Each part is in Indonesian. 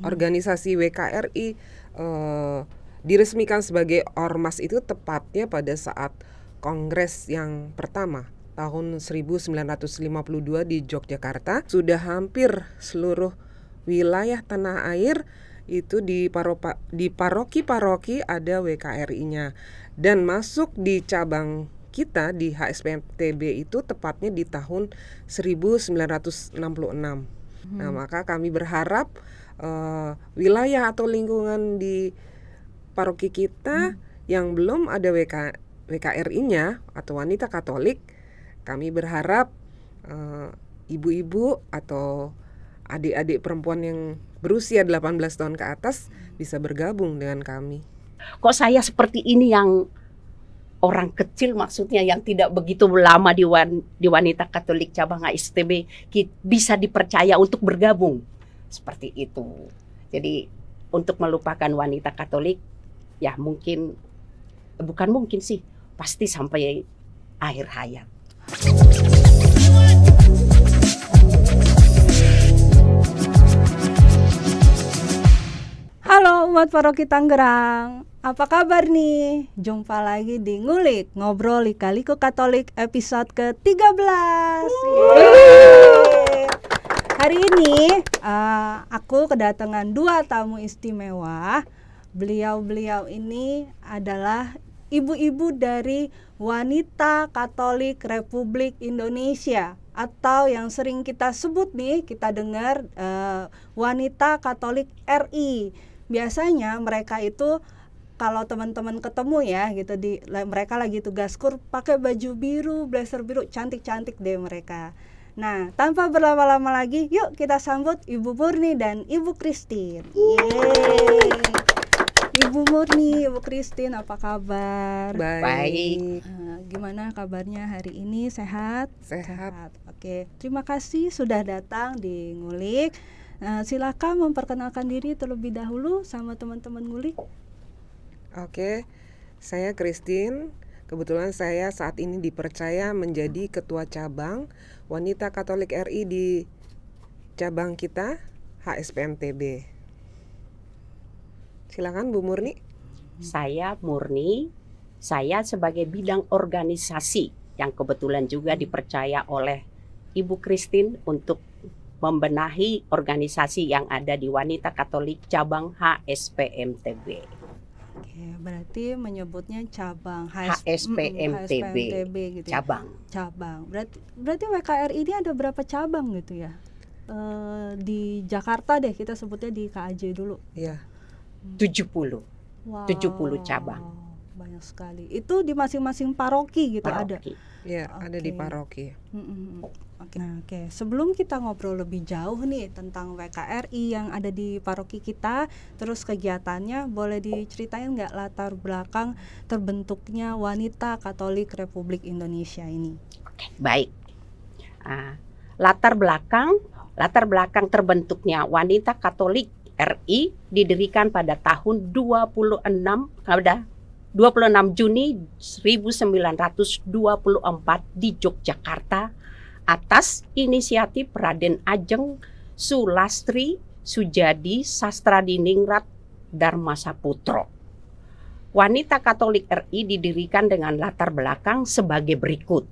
Hmm. organisasi WKRI uh, eh, diresmikan sebagai ormas itu tepatnya pada saat kongres yang pertama tahun 1952 di Yogyakarta sudah hampir seluruh wilayah tanah air itu di paropa, di paroki-paroki ada WKRI-nya dan masuk di cabang kita di HSPMTB itu tepatnya di tahun 1966. Hmm. Nah, maka kami berharap uh, wilayah atau lingkungan di paroki kita hmm. yang belum ada WK, WKRI-nya atau wanita Katolik, kami berharap ibu eh, ibu-ibu atau adik-adik perempuan yang berusia 18 tahun ke atas bisa bergabung dengan kami. Kok saya seperti ini yang orang kecil maksudnya yang tidak begitu lama di, wan, di wanita Katolik cabang ASTB bisa dipercaya untuk bergabung? seperti itu. Jadi untuk melupakan wanita Katolik ya mungkin bukan mungkin sih, pasti sampai akhir hayat. Halo umat paroki Tangerang, apa kabar nih? Jumpa lagi di Ngulik Ngobrol Lika Liku Katolik episode ke-13 yeah. Hari ini uh, aku kedatangan dua tamu istimewa. Beliau-beliau ini adalah ibu-ibu dari Wanita Katolik Republik Indonesia atau yang sering kita sebut nih kita dengar uh, Wanita Katolik RI. Biasanya mereka itu kalau teman-teman ketemu ya gitu di mereka lagi tugas kur pakai baju biru, blazer biru, cantik-cantik deh mereka. Nah, tanpa berlama-lama lagi, yuk kita sambut Ibu Murni dan Ibu Kristin. Ibu Murni, Ibu Kristin, apa kabar? Baik. Baik. Eh, gimana kabarnya hari ini? Sehat? Sehat. Sehat. Oke, terima kasih sudah datang di Ngulik. Nah, silakan memperkenalkan diri terlebih dahulu sama teman-teman Ngulik. Oke, saya Kristin. Kebetulan saya saat ini dipercaya menjadi ketua cabang wanita Katolik RI di cabang kita HSPMTB. Silakan Bu Murni. Saya Murni, saya sebagai bidang organisasi yang kebetulan juga dipercaya oleh Ibu Kristin untuk membenahi organisasi yang ada di Wanita Katolik Cabang HSPMTB. Oke, berarti menyebutnya cabang HS, HSPMTB, HSPMTB gitu. Ya? Cabang. Cabang. Berarti berarti WKR ini ada berapa cabang gitu ya? E, di Jakarta deh kita sebutnya di KAJ dulu. Iya. 70. Hmm. Wow. 70 cabang. Banyak sekali. Itu di masing-masing paroki gitu paroki. ada. ya okay. ada di paroki. Mm -mm. Oke. Nah, oke. Sebelum kita ngobrol lebih jauh nih tentang WKRI yang ada di paroki kita, terus kegiatannya, boleh diceritain nggak latar belakang terbentuknya wanita Katolik Republik Indonesia ini? Oke, baik. Uh, latar belakang, latar belakang terbentuknya wanita Katolik RI didirikan pada tahun 26 pada 26 Juni 1924 di Yogyakarta atas inisiatif Raden Ajeng Sulastri Sujadi Sastradiningrat Dharma Saputro. Wanita Katolik RI didirikan dengan latar belakang sebagai berikut.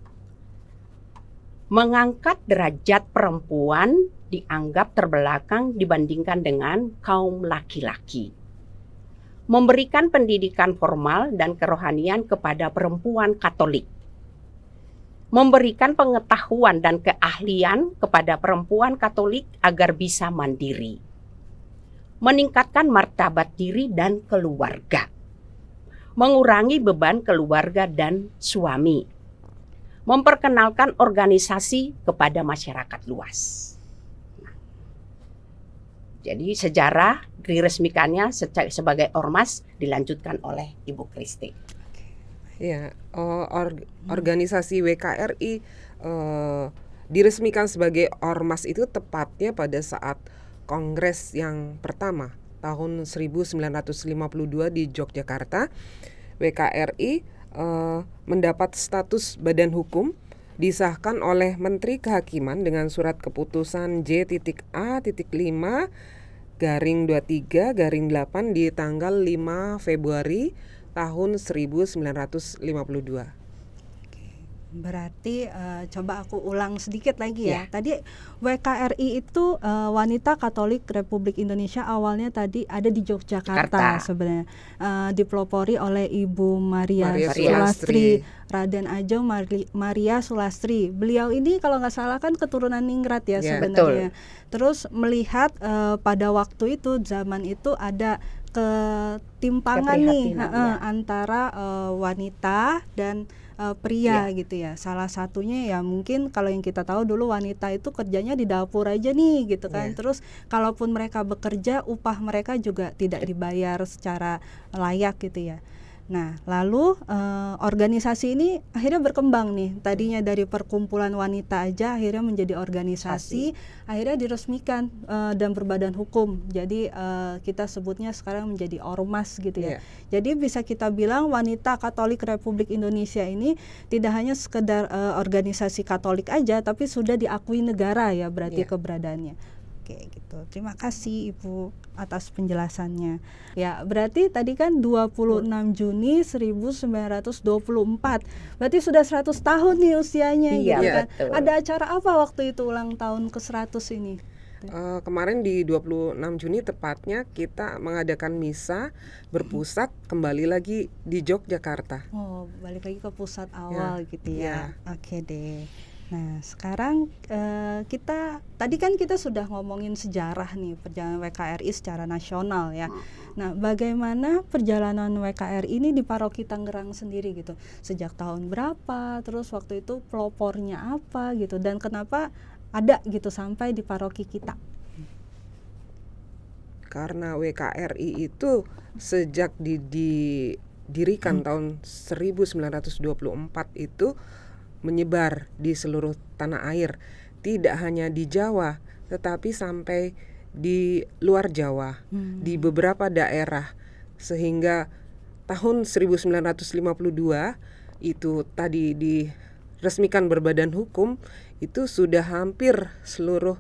Mengangkat derajat perempuan dianggap terbelakang dibandingkan dengan kaum laki-laki. Memberikan pendidikan formal dan kerohanian kepada perempuan Katolik memberikan pengetahuan dan keahlian kepada perempuan Katolik agar bisa mandiri, meningkatkan martabat diri dan keluarga, mengurangi beban keluarga dan suami, memperkenalkan organisasi kepada masyarakat luas. Jadi sejarah diresmikannya sebagai ormas dilanjutkan oleh Ibu Kristi. Ya, uh, oh, or, organisasi WKRI uh, eh, diresmikan sebagai ormas itu tepatnya pada saat kongres yang pertama tahun 1952 di Yogyakarta. WKRI uh, eh, mendapat status badan hukum disahkan oleh Menteri Kehakiman dengan surat keputusan J.A.5 garing 23 garing 8 di tanggal 5 Februari tahun 1952. Berarti uh, coba aku ulang sedikit lagi ya. ya. Tadi WKRI itu uh, Wanita Katolik Republik Indonesia awalnya tadi ada di Yogyakarta Jakarta. sebenarnya. Uh, dipelopori oleh Ibu Maria, Maria Sulastri. Raden Ajo Mari, Maria Sulastri. Beliau ini kalau nggak salah kan keturunan Ningrat ya, ya sebenarnya. Betul. Terus melihat uh, pada waktu itu zaman itu ada ketimpangan nih uh, ya. antara uh, wanita dan uh, pria ya. gitu ya. Salah satunya ya mungkin kalau yang kita tahu dulu wanita itu kerjanya di dapur aja nih gitu kan. Ya. Terus kalaupun mereka bekerja upah mereka juga tidak dibayar secara layak gitu ya. Nah, lalu eh, organisasi ini akhirnya berkembang nih. Tadinya dari perkumpulan wanita aja akhirnya menjadi organisasi, Sasi. akhirnya diresmikan eh, dan berbadan hukum. Jadi eh, kita sebutnya sekarang menjadi ormas gitu ya. Yeah. Jadi bisa kita bilang wanita Katolik Republik Indonesia ini tidak hanya sekedar eh, organisasi Katolik aja, tapi sudah diakui negara ya berarti yeah. keberadaannya. Oke, gitu. Terima kasih Ibu atas penjelasannya. Ya, berarti tadi kan 26 Juni 1924. Berarti sudah 100 tahun nih usianya iya, gitu kan. Betul. Ada acara apa waktu itu ulang tahun ke-100 ini? Uh, kemarin di 26 Juni tepatnya kita mengadakan misa berpusat kembali lagi di Yogyakarta. Oh, balik lagi ke pusat ya. awal yeah. gitu ya. Yeah. Oke okay deh. Nah, sekarang uh, kita tadi kan kita sudah ngomongin sejarah nih perjalanan WKRI secara nasional ya. Mm-hmm. Nah, bagaimana perjalanan WKRI ini di Paroki Tangerang sendiri gitu? Sejak tahun berapa? Terus waktu itu pelopornya apa gitu? Dan kenapa ada gitu sampai di paroki kita? Karena WKRI itu sejak didirikan hmm. tahun 1924 itu menyebar di seluruh tanah air, tidak hanya di Jawa, tetapi sampai di luar Jawa, hmm. di beberapa daerah, sehingga tahun 1952 itu tadi diresmikan berbadan hukum itu sudah hampir seluruh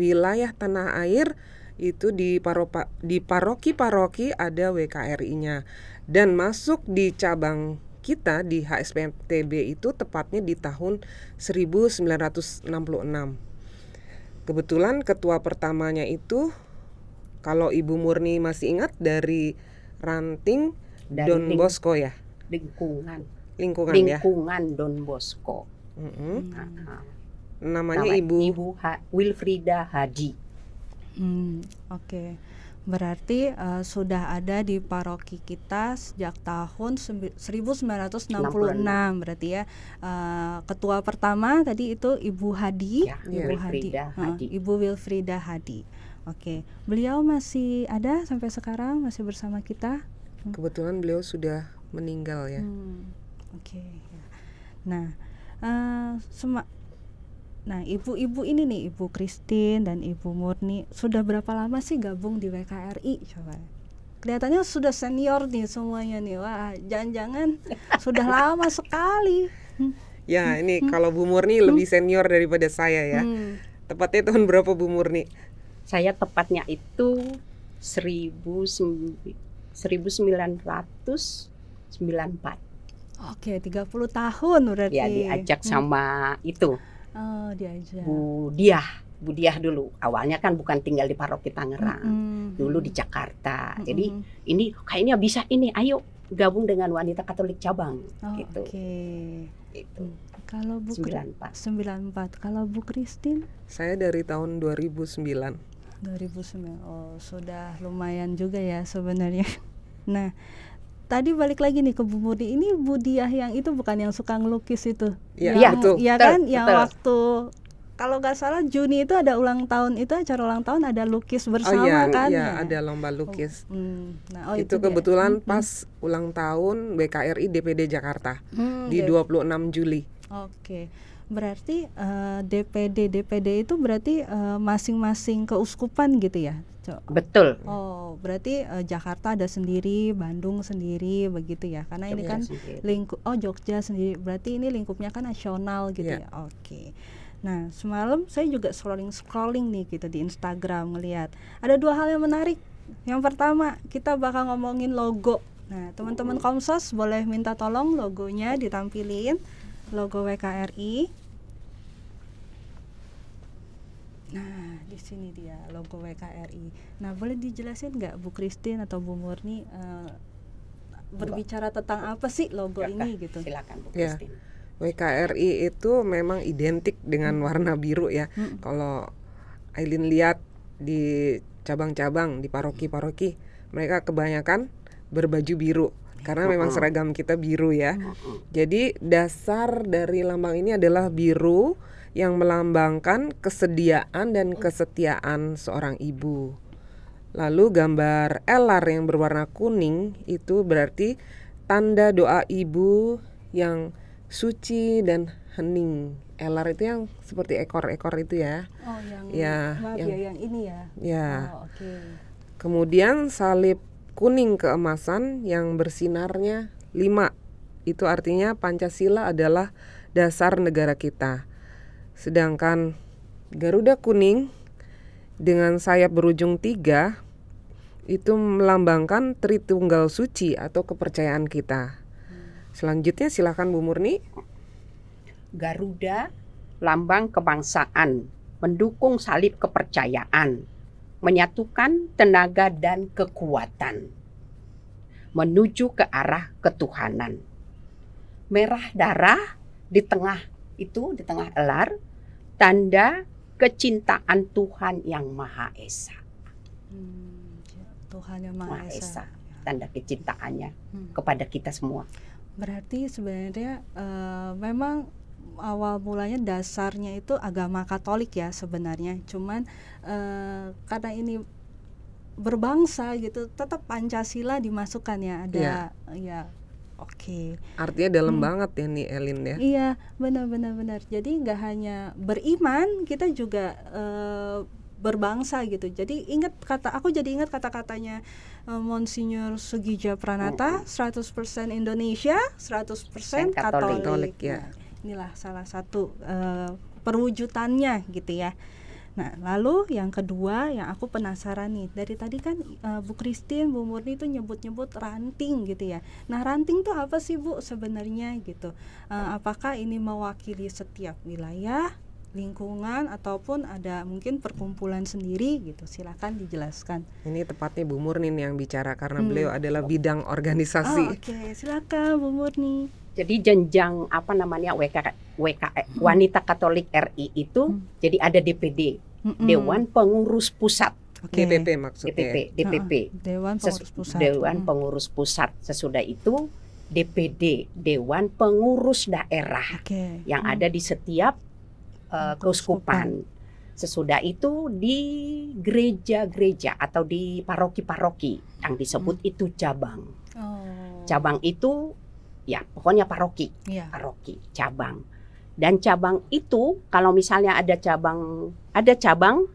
wilayah tanah air itu di paropa, di paroki-paroki ada WKRI-nya dan masuk di cabang kita di HSPMTB itu tepatnya di tahun 1966. Kebetulan ketua pertamanya itu kalau Ibu Murni masih ingat dari ranting dari Don ling Bosco ya? Lingkungan. Lingkungan, ya? lingkungan ya? Don Bosco. Mm -hmm. nah, nah. Namanya Ibu Ibu Wilfrida Hadi. Hmm, oke. Okay. Berarti uh, sudah ada di paroki kita sejak tahun 1966 berarti ya. Uh, ketua pertama tadi itu Ibu Hadi, ya, Ibu Wilfrida eh, Hadi. Hadi. Uh, Ibu Wilfrida Hadi. Oke, okay. beliau masih ada sampai sekarang masih bersama kita. Kebetulan beliau sudah meninggal ya. Hmm. Oke. Okay. Ya. Nah, uh, Nah, ibu-ibu ini nih, Ibu Kristin dan Ibu Murni, sudah berapa lama sih gabung di WKRI? Coba. Kelihatannya sudah senior nih semuanya nih. Wah, jangan-jangan sudah lama sekali. Hmm. Ya, hmm. ini hmm. kalau Bu Murni lebih senior daripada saya ya. Hmm. Tepatnya tahun berapa Bu Murni? Saya tepatnya itu 1994. Oke, 30 tahun berarti. Ya, diajak sama itu Oh, Diah, Bu Diah. dulu. Awalnya kan bukan tinggal di paroki Tangerang, mm -hmm. dulu di Jakarta. Mm -hmm. Jadi ini kayaknya bisa ini, ayo gabung dengan wanita Katolik cabang oh, gitu. Oke. Okay. Itu. Mm. Kalau Bu 94. 94. Kalau Bu Kristin? Saya dari tahun 2009. 2009. Oh, sudah lumayan juga ya sebenarnya. Nah, tadi balik lagi nih ke Bu Budi ini Budiah yang itu bukan yang suka ngelukis itu iya ya, betul ya kan betul. yang waktu kalau nggak salah Juni itu ada ulang tahun itu acara ulang tahun ada lukis oh, bersama oh, iya, kan iya, ya ada lomba lukis oh, mm. nah, oh, itu, itu kebetulan dia. Hmm, hmm. pas ulang tahun BKRI DPD Jakarta mm, di okay. 26 Juli oke okay. berarti uh, eh, DPD DPD itu berarti eh, masing-masing uh, masing -masing keuskupan gitu ya Cok. Gitu. Betul. Oh, berarti uh, Jakarta ada sendiri, Bandung sendiri begitu ya. Karena ini iya kan lingkup oh Jogja sendiri. Berarti ini lingkupnya kan nasional gitu yeah. ya. Oke. Okay. Nah, semalam saya juga scrolling-scrolling nih gitu di Instagram ngelihat ada dua hal yang menarik. Yang pertama, kita bakal ngomongin logo. Nah, teman-teman oh. Komsos boleh minta tolong logonya ditampilin, logo WKRI. Nah, di sini dia logo WKRI. Nah, boleh dijelasin nggak Bu Kristin atau Bu Murni uh, berbicara tentang apa sih logo ya, ini gitu? Silakan Bu Kristin. Ya. WKRI itu memang identik dengan hmm. warna biru ya. Hmm. Kalau Aileen lihat di cabang-cabang di paroki-paroki, mereka kebanyakan berbaju biru karena memang hmm. seragam kita biru ya. Hmm. Jadi dasar dari lambang ini adalah biru yang melambangkan kesediaan dan kesetiaan seorang ibu. Lalu gambar elar yang berwarna kuning itu berarti tanda doa ibu yang suci dan hening. Elar itu yang seperti ekor-ekor itu ya. Oh, yang ya, yang, yang ini ya. Ya. Oh, okay. Kemudian salib kuning keemasan yang bersinarnya lima. Itu artinya Pancasila adalah dasar negara kita. Sedangkan Garuda kuning dengan sayap berujung tiga itu melambangkan Tritunggal Suci atau kepercayaan kita. Selanjutnya silahkan Bu Murni. Garuda, lambang kebangsaan, mendukung salib kepercayaan, menyatukan tenaga dan kekuatan, menuju ke arah ketuhanan. Merah darah di tengah itu di tengah elar tanda kecintaan Tuhan yang Maha Esa. Hmm, Tuhan yang Maha, Maha Esa. Esa tanda kecintaannya hmm. kepada kita semua. Berarti sebenarnya uh, memang awal mulanya dasarnya itu agama Katolik ya sebenarnya. Cuman uh, karena ini berbangsa gitu tetap Pancasila dimasukkan ya ada yeah. ya Oke. Okay. Artinya dalam hmm. banget ya nih Elin ya. Iya, benar-benar benar. Jadi nggak hanya beriman, kita juga e, berbangsa gitu. Jadi ingat kata aku jadi ingat kata-katanya e, eh, Monsinyur Sugija Pranata, mm -hmm. 100% Indonesia, 100% Katolik. Katolik ya. Nah, inilah salah satu e, perwujudannya gitu ya. Nah, lalu yang kedua yang aku penasaran nih, dari tadi kan uh, Bu Christine, Bu Murni itu nyebut-nyebut ranting gitu ya. Nah, ranting tuh apa sih Bu sebenarnya gitu? Uh, apakah ini mewakili setiap wilayah, lingkungan ataupun ada mungkin perkumpulan sendiri gitu? Silakan dijelaskan. Ini tepatnya Bu Murni yang bicara karena hmm. beliau adalah bidang organisasi. Oh, Oke, okay. silakan Bu Murni. Jadi jenjang apa namanya WK, WK eh, hmm. wanita Katolik RI itu hmm. jadi ada DPD hmm. Dewan Pengurus Pusat. Okay. Iya, DPP maksudnya. DPP, DPP. Dewan Pengurus Pusat. Dewan hmm. Pengurus Pusat. Sesudah itu DPD Dewan Pengurus Daerah okay. yang hmm. ada di setiap uh, keuskupan. Sesudah itu di gereja-gereja atau di paroki-paroki yang disebut hmm. itu cabang. Oh. Cabang itu ya pokoknya paroki, ya. paroki cabang. Dan cabang itu kalau misalnya ada cabang, ada cabang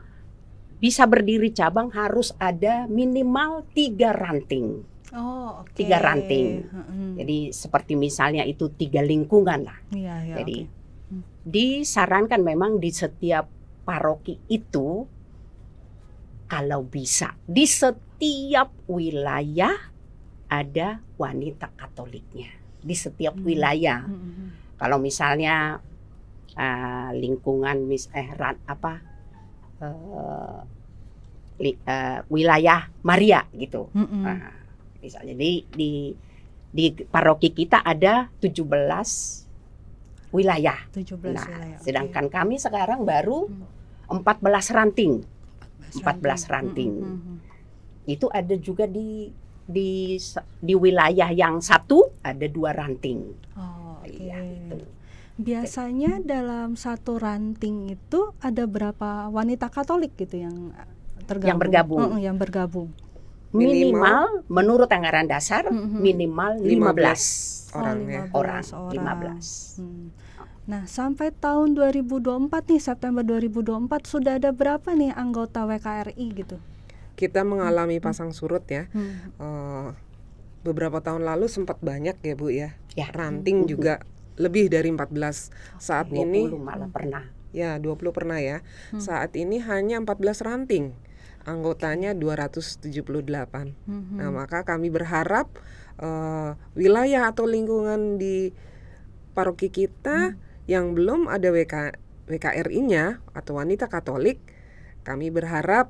bisa berdiri cabang harus ada minimal tiga ranting. Oh, okay. tiga ranting. Hmm. Jadi seperti misalnya itu tiga lingkungan lah. Ya, ya, Jadi okay. disarankan memang di setiap paroki itu kalau bisa di setiap wilayah ada wanita Katoliknya di setiap hmm. wilayah. Hmm. hmm, hmm. Kalau misalnya uh, lingkungan mis eh ran, apa uh, li, uh, wilayah Maria gitu. Hmm. -mm. Uh, misalnya di di di paroki kita ada 17 wilayah. 17 nah, wilayah. Sedangkan okay. kami sekarang baru 14 hmm. ranting. 14 ranting. 14 ranting. Hmm. Itu ada juga di di di wilayah yang satu ada dua ranting. Oh, okay. ya, gitu. Biasanya okay. dalam satu ranting itu ada berapa wanita Katolik gitu yang eh, tergabung? Yang bergabung. Oh, yang bergabung. Minimal, minimal menurut anggaran dasar mm-hmm. minimal 15, belas orang oh, belas orang, hmm. 15. Nah, sampai tahun 2024 nih September 2024 sudah ada berapa nih anggota WKRI gitu? kita mengalami hmm. pasang surut ya. Hmm. Uh, beberapa tahun lalu sempat banyak ya Bu ya. ya. Ranting hmm. juga lebih dari 14 saat 20 ini. malah pernah. Ya, 20 pernah ya. Hmm. Saat ini hanya 14 ranting. Anggotanya 278. Hmm. Nah, maka kami berharap uh, wilayah atau lingkungan di paroki kita hmm. yang belum ada WK WKRI-nya atau wanita Katolik, kami berharap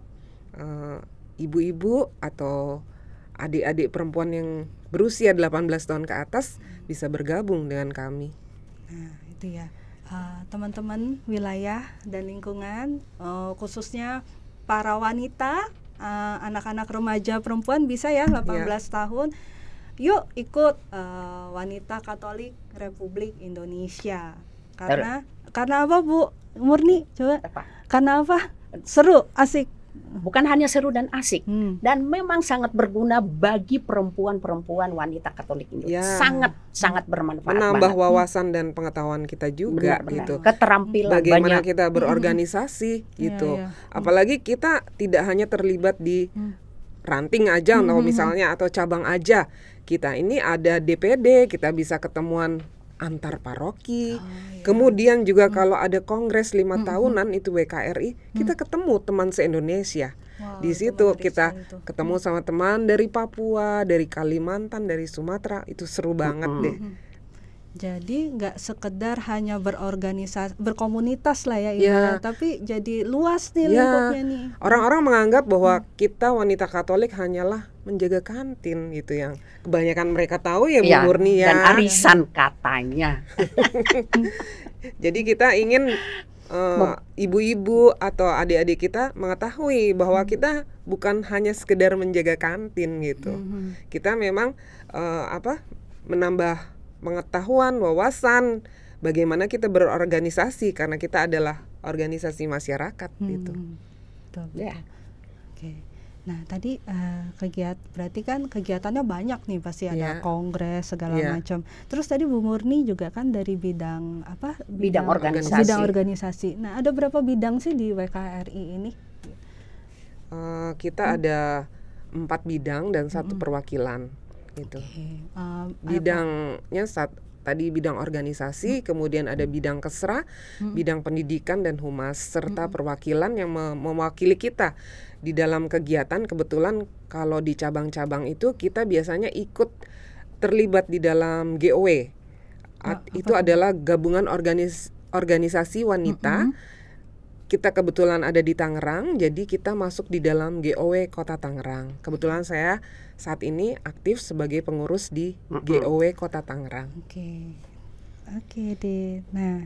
uh, ibu-ibu atau adik-adik perempuan yang berusia 18 tahun ke atas bisa bergabung dengan kami. Nah, itu ya. Eh, teman-teman uh, wilayah dan lingkungan, uh, khususnya para wanita, eh, anak-anak uh, remaja perempuan bisa ya 18 ya. yeah. tahun. Yuk ikut uh, Wanita Katolik Republik Indonesia. Karena R karena apa, Bu? Murni coba. Apa? Karena apa? Seru, asik bukan hanya seru dan asik hmm. dan memang sangat berguna bagi perempuan-perempuan wanita Katolik ini. Ya. Sangat sangat bermanfaat. Menambah banget. wawasan hmm. dan pengetahuan kita juga benar, benar. gitu. Keterampilan bagaimana banyak. kita berorganisasi hmm. gitu. Ya, ya. Apalagi kita tidak hanya terlibat di hmm ranting aja atau mm-hmm. misalnya atau cabang aja kita ini ada DPD kita bisa ketemuan antar paroki. Oh, iya. Kemudian juga hmm. kalau ada kongres lima hmm. hmm tahunan hmm. itu WKRI, hmm. kita ketemu teman se-Indonesia. Wow, di situ kita itu. Hmm. ketemu sama teman dari Papua, dari Kalimantan, dari Sumatera, itu seru banget hmm. deh. Hmm jadi nggak sekedar hanya berorganisasi, berkomunitas lah ya, ya. tapi jadi luas nih ya. lingkupnya nih. Orang-orang menganggap bahwa hmm. kita wanita Katolik hanyalah menjaga kantin gitu yang kebanyakan mereka tahu ya Bu iya, Murni ya. Dan arisan katanya. jadi kita ingin ibu eh, ibu-ibu atau adik-adik kita mengetahui bahwa hmm. kita bukan hanya sekedar menjaga kantin gitu. Hmm, hmm. Kita memang uh, apa menambah pengetahuan, wawasan, bagaimana kita berorganisasi karena kita adalah organisasi masyarakat hmm. gitu. Betul, Yeah. Oke. Nah, tadi uh, eh, kegiatan berarti kan kegiatannya banyak nih pasti ada yeah. kongres segala yeah. macam. Terus tadi Bu Murni juga kan dari bidang apa? Bidang, bidang organisasi. Bidang organisasi. Nah, ada berapa bidang sih di WKRI ini? Uh, kita hmm. ada empat bidang dan satu hmm. perwakilan gitu. Okay. Uh, eh, Bidangnya saat tadi bidang organisasi, hmm. kemudian ada bidang kesra, hmm. bidang pendidikan dan humas serta hmm. perwakilan yang mem mewakili kita di dalam kegiatan. Kebetulan kalau di cabang-cabang itu kita biasanya ikut terlibat di dalam GOW. E. At, ah, itu adalah gabungan organis organisasi wanita. Hmm, hmm kita kebetulan ada di Tangerang, jadi kita masuk di dalam GOW Kota Tangerang. Kebetulan saya saat ini aktif sebagai pengurus di GOW Kota Tangerang. Oke, okay. oke okay, deh. Nah,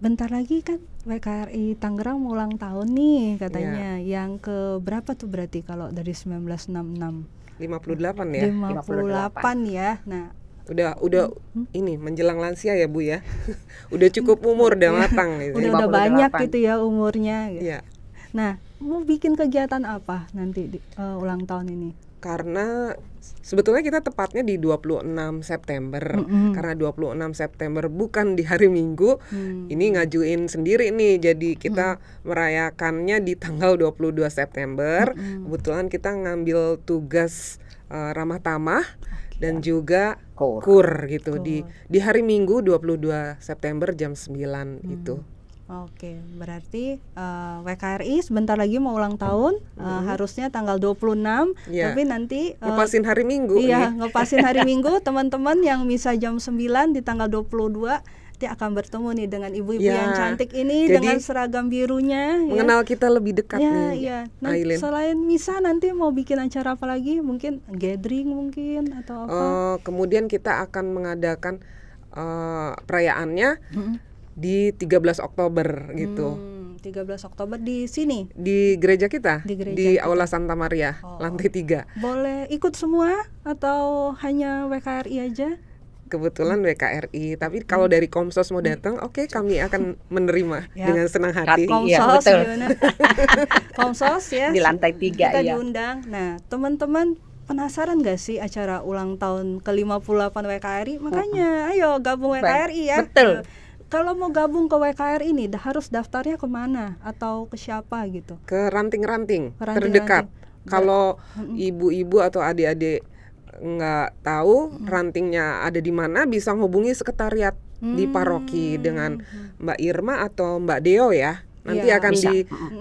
bentar lagi kan WKRI Tangerang ulang tahun nih katanya. Yeah. Yang ke berapa tuh berarti kalau dari 1966? 58 ya. 58, 58 ya. Nah, udah udah hmm. ini menjelang lansia ya bu ya udah cukup umur udah iya. matang gitu. udah udah banyak gitu ya umurnya gitu. ya nah mau bikin kegiatan apa nanti di, uh, ulang tahun ini karena sebetulnya kita tepatnya di 26 September mm -hmm. karena 26 September bukan di hari Minggu mm. ini ngajuin sendiri nih jadi kita mm. merayakannya di tanggal 22 September mm -hmm. kebetulan kita ngambil tugas uh, ramah tamah dan ya. juga kur, kur gitu kur. di di hari Minggu 22 September jam 9 hmm. itu. Oke, berarti uh, eh, WKRI sebentar lagi mau ulang tahun, eh, hmm. harusnya tanggal 26, yeah. Iya. tapi nanti uh, ngepasin hari Minggu. Iya, nih. ngepasin hari Minggu teman-teman yang bisa jam 9 di tanggal 22 nanti akan bertemu nih dengan ibu-ibu ya. yang cantik ini Jadi, dengan seragam birunya ya. mengenal ya. kita lebih dekat ya, nih ya. Nah, selain misa nanti mau bikin acara apa lagi mungkin gathering mungkin atau apa uh, kemudian kita akan mengadakan uh, perayaannya hmm. di 13 Oktober gitu hmm. 13 Oktober di sini di gereja kita di, gereja di kita. Aula Santa Maria oh. lantai tiga boleh ikut semua atau hanya WKRI aja kebetulan hmm. WKRI tapi hmm. kalau dari Komsos mau hmm. datang oke okay, kami akan menerima ya. dengan senang hati Komsos iya, ya, Komsos ya di lantai tiga kita ya. diundang nah teman-teman penasaran gak sih acara ulang tahun ke-58 WKRI makanya oh. ayo gabung WKRI ya betul eh, kalau mau gabung ke WKR ini harus daftarnya ke mana atau ke siapa gitu ke ranting-ranting terdekat kalau ibu-ibu atau adik-adik nggak tahu hmm. rantingnya ada di mana bisa hubungi sekretariat hmm. di paroki dengan Mbak Irma atau Mbak Deo ya nanti ya, akan bisa. di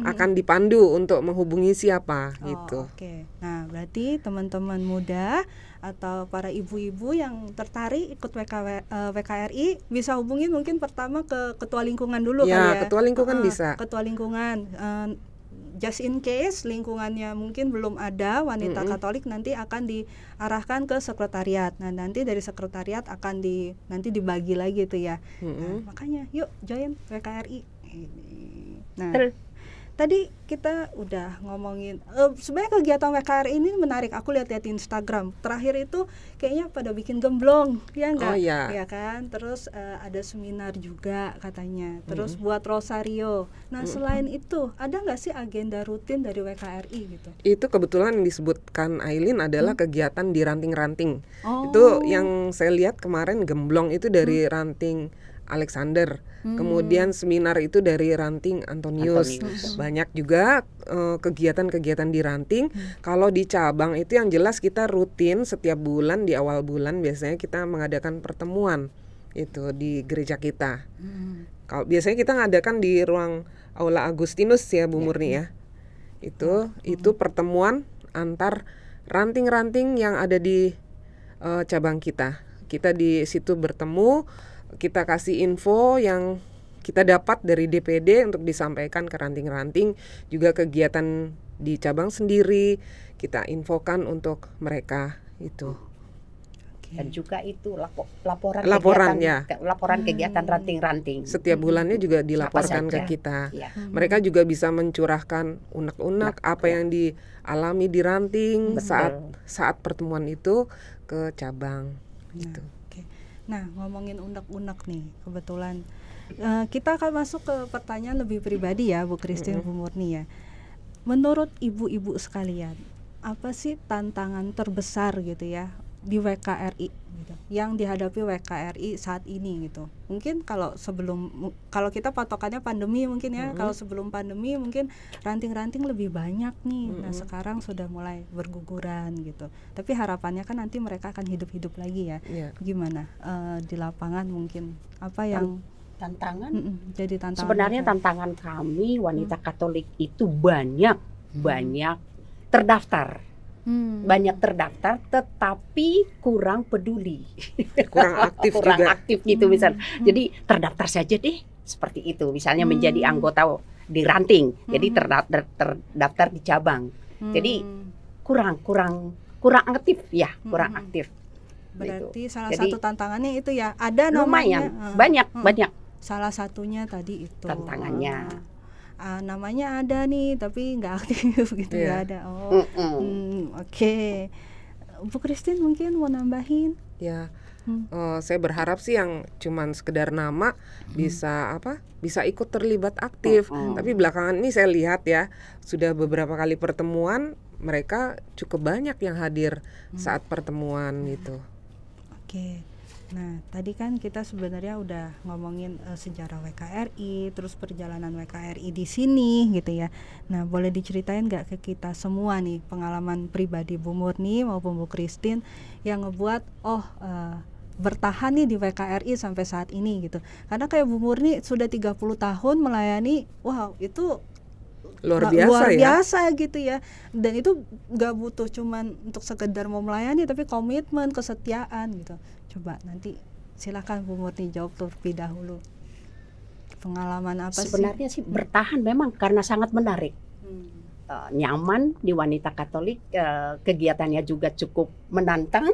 akan dipandu untuk menghubungi siapa oh, gitu. Oke. Okay. Nah, berarti teman-teman muda atau para ibu-ibu yang tertarik ikut WKW, WKRI eh, bisa hubungi mungkin pertama ke ketua lingkungan dulu ya, kan ya. ketua lingkungan uh, bisa. Ketua lingkungan uh, just in case lingkungannya mungkin belum ada wanita mm -hmm. Katolik nanti akan diarahkan ke sekretariat. Nah, nanti dari sekretariat akan di nanti dibagi lagi itu ya. Mm -hmm. nah, makanya yuk join PKRI. Nah, tadi kita udah ngomongin uh, sebenarnya kegiatan WKR ini menarik aku lihat-lihat Instagram terakhir itu kayaknya pada bikin gemblong ya enggak oh, ya. ya kan terus uh, ada seminar juga katanya terus mm -hmm. buat rosario nah mm -hmm. selain itu ada nggak sih agenda rutin dari WKRI gitu itu kebetulan yang disebutkan Aileen adalah mm -hmm. kegiatan di ranting-ranting oh. itu yang saya lihat kemarin gemblong itu dari mm -hmm. ranting Alexander. Hmm. Kemudian seminar itu dari Ranting Antonius. Antonius. Hmm. Banyak juga kegiatan eh, kegiatan-kegiatan di Ranting. Hmm. Kalau di cabang itu yang jelas kita rutin setiap bulan di awal bulan biasanya kita mengadakan pertemuan itu di gereja kita. Hmm. Kalau biasanya kita mengadakan di ruang Aula Agustinus ya Bu ya. Murni ya. Itu hmm. itu pertemuan antar ranting-ranting yang ada di uh, cabang kita. Kita di situ bertemu kita kasih info yang kita dapat dari DPD untuk disampaikan ke ranting-ranting juga kegiatan di cabang sendiri kita infokan untuk mereka itu okay. dan juga itu lapo, laporan laporan kegiatan, ya laporan kegiatan ranting-ranting setiap hmm. bulannya juga dilaporkan ke kita ya. mereka juga bisa mencurahkan unek-unek nah, apa ya. yang dialami di ranting hmm. saat saat pertemuan itu ke cabang ya. gitu Nah, ngomongin unek-unek nih, kebetulan uh, kita akan masuk ke pertanyaan lebih pribadi ya, Bu Christine, mm Bu Murni ya. Menurut ibu-ibu sekalian, apa sih tantangan terbesar gitu ya di WKRI gitu. yang dihadapi WKRI saat ini gitu. Mungkin kalau sebelum kalau kita patokannya pandemi mungkin ya, mm-hmm. kalau sebelum pandemi mungkin ranting-ranting lebih banyak nih. Mm-hmm. Nah, sekarang sudah mulai berguguran gitu. Tapi harapannya kan nanti mereka akan hidup-hidup lagi ya. Yeah. Gimana uh, di lapangan mungkin apa yang tantangan? Mm-mm, jadi tantangan. Sebenarnya tantangan kami wanita mm. Katolik itu banyak, mm. banyak terdaftar hmm. banyak terdaftar tetapi kurang peduli kurang aktif kurang juga. aktif gitu hmm. misal hmm. jadi terdaftar saja deh seperti itu misalnya hmm. menjadi anggota di ranting hmm. jadi terdaftar terdaftar di cabang hmm. jadi kurang kurang kurang aktif ya kurang hmm. aktif berarti gitu. salah jadi, satu tantangannya itu ya ada lumayan eh, banyak hmm. banyak salah satunya tadi itu tantangannya ah uh, namanya ada nih tapi nggak aktif gitu iya. nggak yeah. ada oh mm -mm. mm, oke okay. Bu Christine mungkin mau nambahin ya yeah. Hmm. Uh, saya berharap sih yang cuman sekedar nama hmm. bisa apa bisa ikut terlibat aktif. Tapi belakangan ini saya lihat ya sudah beberapa kali pertemuan mereka cukup banyak yang hadir hmm. saat pertemuan ya. gitu. Oke. Okay. Nah, tadi kan kita sebenarnya udah ngomongin uh, sejarah WKRI, terus perjalanan WKRI di sini gitu ya. Nah, boleh diceritain nggak ke kita semua nih pengalaman pribadi Bu Murni maupun Bu Kristin yang ngebuat oh uh, bertahan nih di WKRI sampai saat ini gitu. Karena kayak Bu Murni sudah 30 tahun melayani, wow itu luar biasa luar ya. biasa ya? gitu ya dan itu gak butuh cuman untuk sekedar mau melayani tapi komitmen kesetiaan gitu coba nanti silahkan Bu Murni jawab terlebih dahulu pengalaman apa sebenarnya sih, sih bertahan memang karena sangat menarik hmm. uh, nyaman di wanita Katolik uh, kegiatannya juga cukup menantang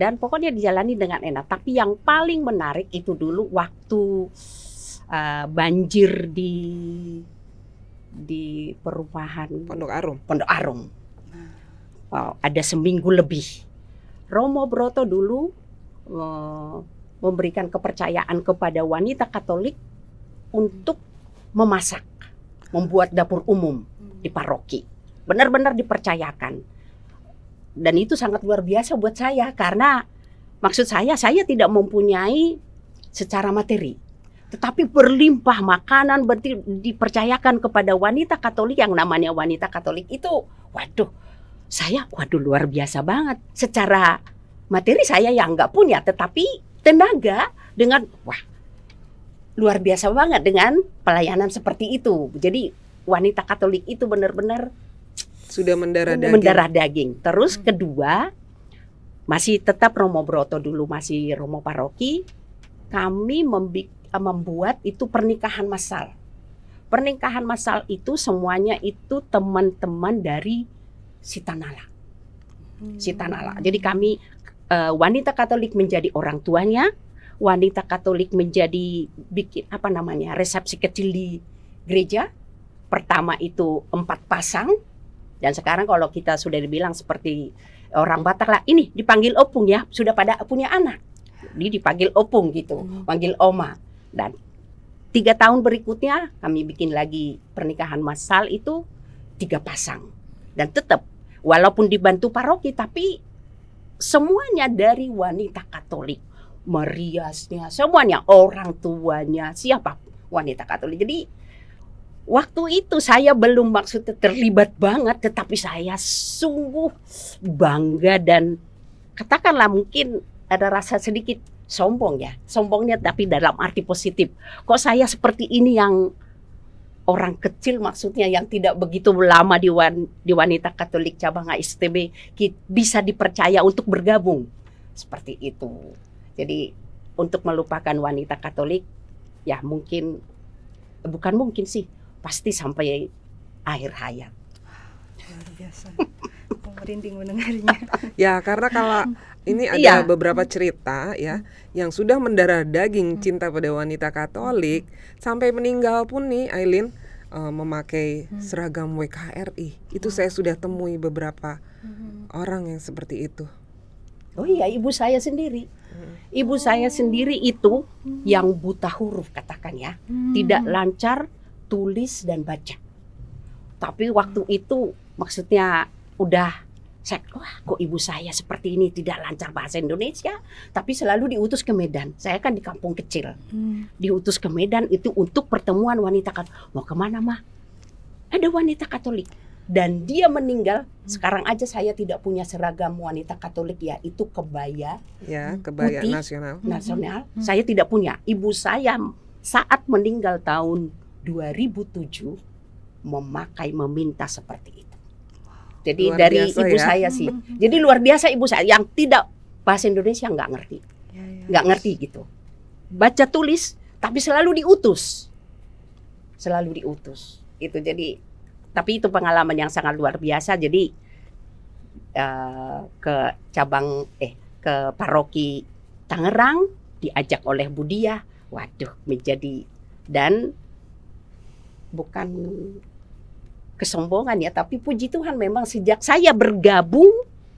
dan pokoknya dijalani dengan enak tapi yang paling menarik itu dulu waktu uh, banjir di di perumahan Pondok Arum Pondok Arum wow, ada seminggu lebih Romo Broto dulu eh, memberikan kepercayaan kepada wanita Katolik untuk memasak, membuat dapur umum di hmm. paroki. Benar-benar dipercayakan. Dan itu sangat luar biasa buat saya karena maksud saya saya tidak mempunyai secara materi tetapi berlimpah makanan berarti dipercayakan kepada wanita Katolik yang namanya wanita Katolik itu waduh saya waduh luar biasa banget. Secara materi saya ya nggak punya, tetapi tenaga dengan wah luar biasa banget dengan pelayanan seperti itu. Jadi wanita Katolik itu benar-benar sudah mendarah daging. Mendarah daging. Terus hmm. kedua masih tetap Romo Broto dulu masih Romo Paroki, kami membuat itu pernikahan massal. Pernikahan massal itu semuanya itu teman-teman dari Sitanala. Sitanala. Jadi kami uh, wanita Katolik menjadi orang tuanya, wanita Katolik menjadi bikin apa namanya resepsi kecil di gereja. Pertama itu empat pasang, dan sekarang kalau kita sudah dibilang seperti orang Batak lah, ini dipanggil opung ya, sudah pada punya anak. Jadi dipanggil opung gitu, hmm. panggil oma. Dan tiga tahun berikutnya kami bikin lagi pernikahan massal itu tiga pasang dan tetap walaupun dibantu paroki tapi semuanya dari wanita Katolik. Meriasnya, semuanya orang tuanya, siapa wanita Katolik. Jadi waktu itu saya belum maksudnya terlibat banget tetapi saya sungguh bangga dan katakanlah mungkin ada rasa sedikit sombong ya. Sombongnya tapi dalam arti positif. Kok saya seperti ini yang orang kecil maksudnya yang tidak begitu lama di, wan, di wanita Katolik cabang ASTB bisa dipercaya untuk bergabung seperti itu. Jadi untuk melupakan wanita Katolik ya mungkin bukan mungkin sih pasti sampai akhir hayat. Luar biasa. merinding mendengarnya. ya, karena kalau ini ada iya. beberapa cerita ya yang sudah mendarah daging hmm. cinta pada wanita Katolik sampai meninggal pun nih Aileen Eh, memakai hmm. seragam WKRI. Itu wow. Hmm. saya sudah temui beberapa hmm. orang yang seperti itu. Oh iya, ibu saya sendiri. Hmm. Ibu oh. saya sendiri itu hmm. yang buta huruf katakan ya, hmm. tidak lancar tulis dan baca. Tapi waktu itu maksudnya udah saya, wah kok ibu saya seperti ini tidak lancar bahasa Indonesia, tapi selalu diutus ke Medan. Saya kan di kampung kecil, hmm. diutus ke Medan itu untuk pertemuan wanita Katolik. Mau kemana mah? Ada wanita Katolik dan dia meninggal. Hmm. Sekarang aja saya tidak punya seragam wanita Katolik ya itu kebaya, ya, kebaya putih, nasional. Hmm. Nasional. Hmm. Saya tidak punya. Ibu saya saat meninggal tahun 2007 memakai meminta seperti itu. Jadi luar dari biasa, ibu ya? saya sih. Hmm. Jadi luar biasa ibu saya yang tidak bahasa Indonesia nggak ngerti, nggak ya, ya. ngerti gitu. Baca tulis tapi selalu diutus, selalu diutus. Itu jadi tapi itu pengalaman yang sangat luar biasa. Jadi uh, ke cabang eh ke paroki Tangerang diajak oleh Budia. Waduh menjadi dan bukan kesombongan ya, tapi puji Tuhan memang sejak saya bergabung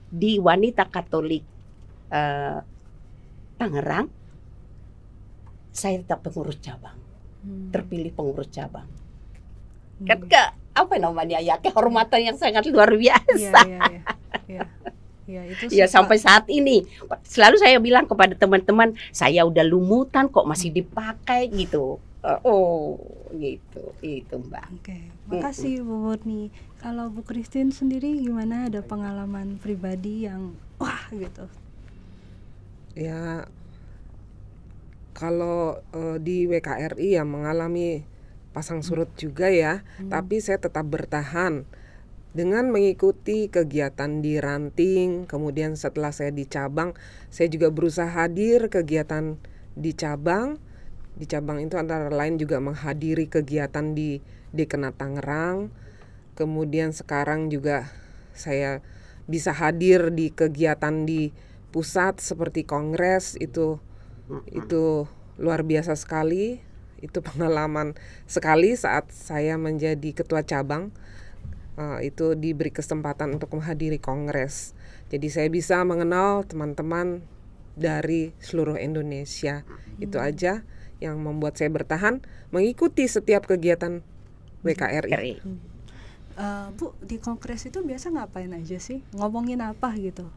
di wanita Katolik eh, Tangerang, saya tetap pengurus cabang, hmm. terpilih pengurus cabang. Hmm. Kan ke apa namanya ya kehormatan yang sangat luar biasa. Ya, ya, ya. Ya, itu ya sampai saat ini selalu saya bilang kepada teman-teman saya udah lumutan kok masih dipakai gitu uh, oh gitu itu mbak. Oke, okay. makasih Bu Murni. Kalau Bu Christine sendiri gimana ada pengalaman pribadi yang wah gitu? Ya kalau uh, di WKRI ya mengalami pasang hmm. surut juga ya, hmm. tapi saya tetap bertahan dengan mengikuti kegiatan di ranting. Kemudian setelah saya di cabang, saya juga berusaha hadir kegiatan di cabang di cabang itu antara lain juga menghadiri kegiatan di kena Tangerang. Kemudian sekarang juga saya bisa hadir di kegiatan di pusat seperti kongres itu itu luar biasa sekali. Itu pengalaman sekali saat saya menjadi ketua cabang. Uh, itu diberi kesempatan untuk menghadiri kongres. Jadi saya bisa mengenal teman-teman dari seluruh Indonesia. Itu aja yang membuat saya bertahan mengikuti setiap kegiatan WKRI. Uh, eh, Bu, di kongres itu biasa ngapain aja sih? Ngomongin apa gitu?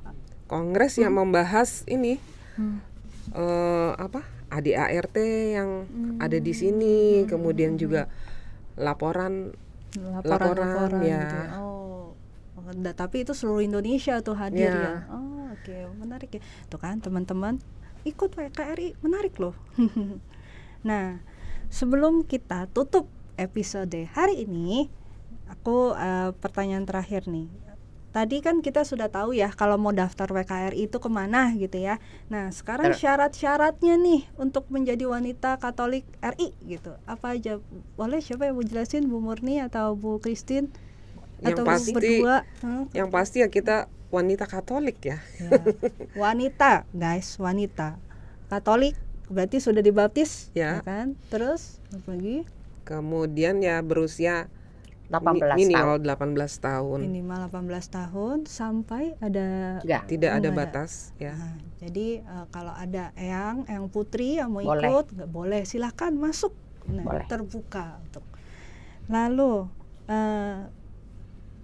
Kongres hmm. yang membahas ini hmm. uh, apa? ADART yang hmm. ada di sini, hmm. kemudian juga laporan laporan, laporan, ya. Gitu. Ya. Oh. Nah, tapi itu seluruh Indonesia tuh hadir yeah. ya. Oh, oke, menarik ya. Tuh kan teman-teman ikut WKRI menarik loh. Nah, sebelum kita tutup episode hari ini, aku uh, pertanyaan terakhir nih. Tadi kan kita sudah tahu ya kalau mau daftar WKRI itu kemana gitu ya. Nah sekarang syarat-syaratnya nih untuk menjadi wanita Katolik RI gitu. Apa aja? Boleh siapa yang mau jelasin Bu Murni atau Bu Kristin? Yang atau pasti, berdua? Hmm? Yang pasti ya kita wanita Katolik ya. ya. Wanita guys, wanita Katolik berarti sudah dibaptis ya, ya kan terus apa lagi kemudian ya berusia 18 minimal tahun. 18 tahun minimal 18 tahun sampai ada Gak. tidak ada batas ada. ya nah, jadi uh, kalau ada yang yang putri yang mau boleh. ikut nggak boleh silahkan masuk nah, boleh. terbuka untuk lalu uh,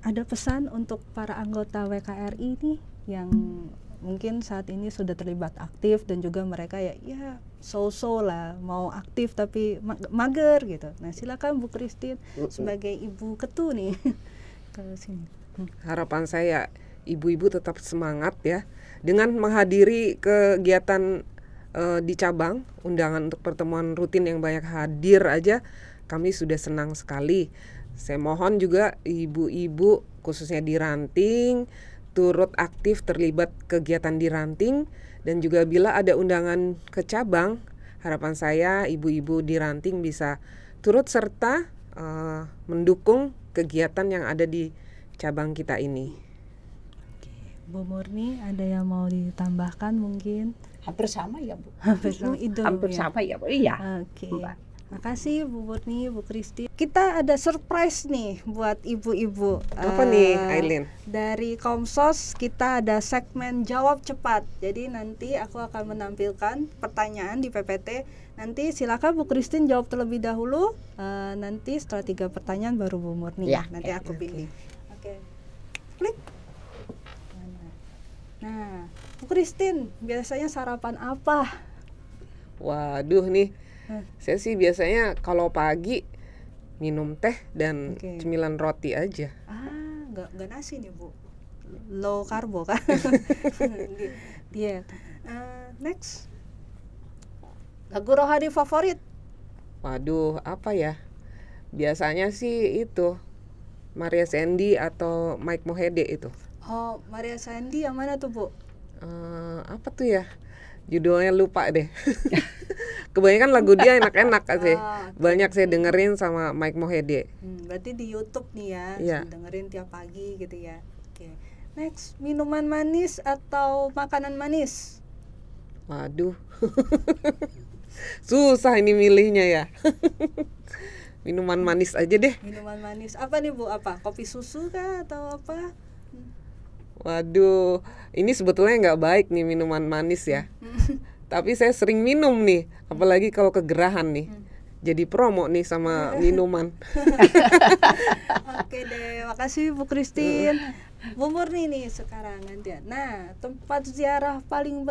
ada pesan untuk para anggota WKRI ini yang mungkin saat ini sudah terlibat aktif dan juga mereka ya ya so-so lah mau aktif tapi mager gitu nah silakan Bu Kristin sebagai ibu ketu nih ke sini hmm. harapan saya ibu-ibu tetap semangat ya dengan menghadiri kegiatan uh, di cabang undangan untuk pertemuan rutin yang banyak hadir aja kami sudah senang sekali saya mohon juga ibu-ibu khususnya di ranting turut aktif terlibat kegiatan di ranting dan juga bila ada undangan ke cabang, harapan saya ibu-ibu di ranting bisa turut serta uh, mendukung kegiatan yang ada di cabang kita ini. Bu Murni, ada yang mau ditambahkan mungkin? Hampir sama ya Bu. Hampir sama, hmm, itu, hampir ya. sama ya Bu. Iya. Oke. Okay. Makasih Bu Murni, Bu Kristi. Kita ada surprise nih buat ibu-ibu. Apa uh, nih, eh, Aileen? Dari Komsos kita ada segmen jawab cepat. Jadi nanti aku akan menampilkan pertanyaan di PPT. Nanti silakan Bu Kristin jawab terlebih dahulu. Uh, nanti setelah tiga pertanyaan baru Bu Murni. Ya, nanti ya, aku pilih. Oke. Okay. Klik. Nah, Bu Kristin biasanya sarapan apa? Waduh nih Hmm. Saya sih biasanya kalau pagi minum teh dan okay. cemilan roti aja. Ah, nggak nggak nasi nih bu. Low karbo kan? Diet. Uh, next, lagu rohani favorit? Waduh, apa ya? Biasanya sih itu Maria Sandy atau Mike Mohede itu. Oh, Maria Sandy yang mana tuh bu? Uh, apa tuh ya? Judulnya lupa deh. kebanyakan lagu dia enak-enak sih. Ah, Banyak saya dengerin sama Mike Mohede. Hmm, berarti di YouTube nih ya, yeah. Iya. dengerin tiap pagi gitu ya. Oke. Okay. Next, minuman manis atau makanan manis? Waduh. Susah ini milihnya ya. minuman manis aja deh. Minuman manis. Apa nih Bu? Apa? Kopi susu kah atau apa? Waduh, ini sebetulnya nggak baik nih minuman manis ya. Hmm tapi saya sering minum nih apalagi kalau kegerahan nih hmm. jadi promo nih sama minuman oke deh makasih Bu Kristin Bu Murni nih sekarang nanti ya. nah tempat ziarah paling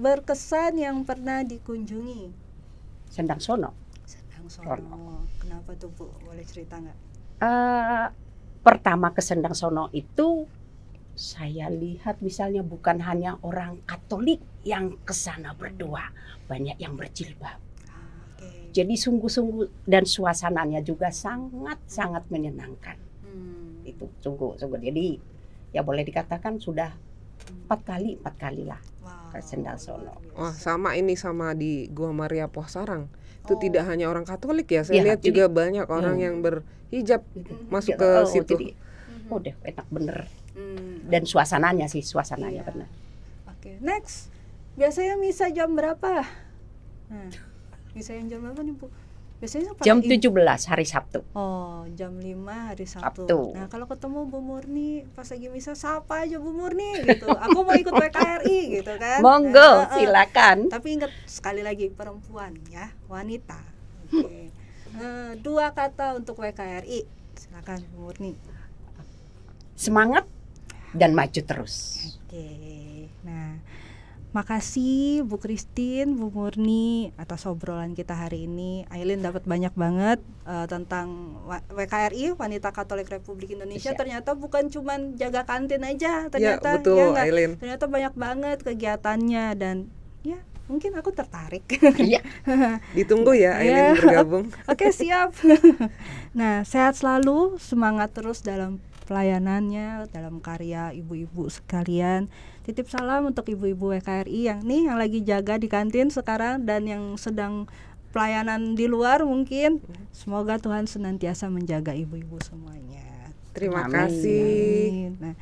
berkesan yang pernah dikunjungi Sendang Sono Sendang Sono, Sono. kenapa tuh Bu boleh cerita nggak uh, pertama ke Sendang Sono itu saya lihat misalnya bukan hanya orang Katolik yang ke sana berdoa, banyak yang berjilbab. Jadi sungguh-sungguh dan suasananya juga sangat-sangat menyenangkan. Hmm. Itu sungguh-sungguh. Jadi ya boleh dikatakan sudah empat kali empat kali lah wow. ke Sendal Solo. Wah sama ini sama di Gua Maria Poh Sarang. Itu oh. tidak hanya orang Katolik ya. Saya ya, lihat jadi, juga banyak orang hmm. yang berhijab hmm. masuk ya, ke oh, situ. Jadi, hmm. oh deh enak bener. Hmm. dan suasananya sih suasananya iya. benar. Oke okay. next biasanya misa jam berapa? Nah, misa yang jam berapa nih bu? Biasanya jam 17 hari Sabtu. Oh, jam lima hari Sabtu. Sabtu. Nah, kalau ketemu Bu Murni pas lagi misa sapa aja Bu Murni gitu. Aku mau ikut PKRI gitu kan. Monggo, nah, uh, silakan. Tapi ingat sekali lagi perempuan ya, wanita. Eh, dua kata untuk WKRI. Silakan Bu Murni. Semangat dan maju terus. Oke. Nah, makasih Bu Kristin, Bu Murni atas obrolan kita hari ini. Aileen dapat banyak banget uh, tentang WKRI Wanita Katolik Republik Indonesia. Ya. Ternyata bukan cuman jaga kantin aja, iya, ternyata ya, betul, ya ternyata banyak banget kegiatannya dan ya mungkin aku tertarik. Iya. Ditunggu ya iya. Aileen bergabung. Oke, siap. nah, sehat selalu, semangat terus dalam pelayanannya dalam karya ibu-ibu sekalian. Titip salam untuk ibu-ibu WKRI e yang nih yang lagi jaga di kantin sekarang dan yang sedang pelayanan di luar mungkin. Semoga Tuhan senantiasa menjaga ibu-ibu semuanya. Terima Amin. kasih. Nah,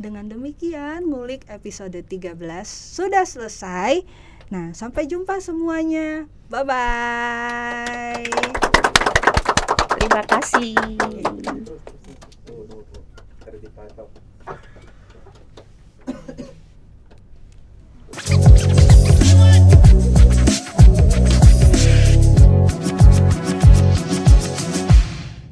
dengan demikian mulik episode 13 sudah selesai. Nah, sampai jumpa semuanya. Bye bye. Terima kasih. I felt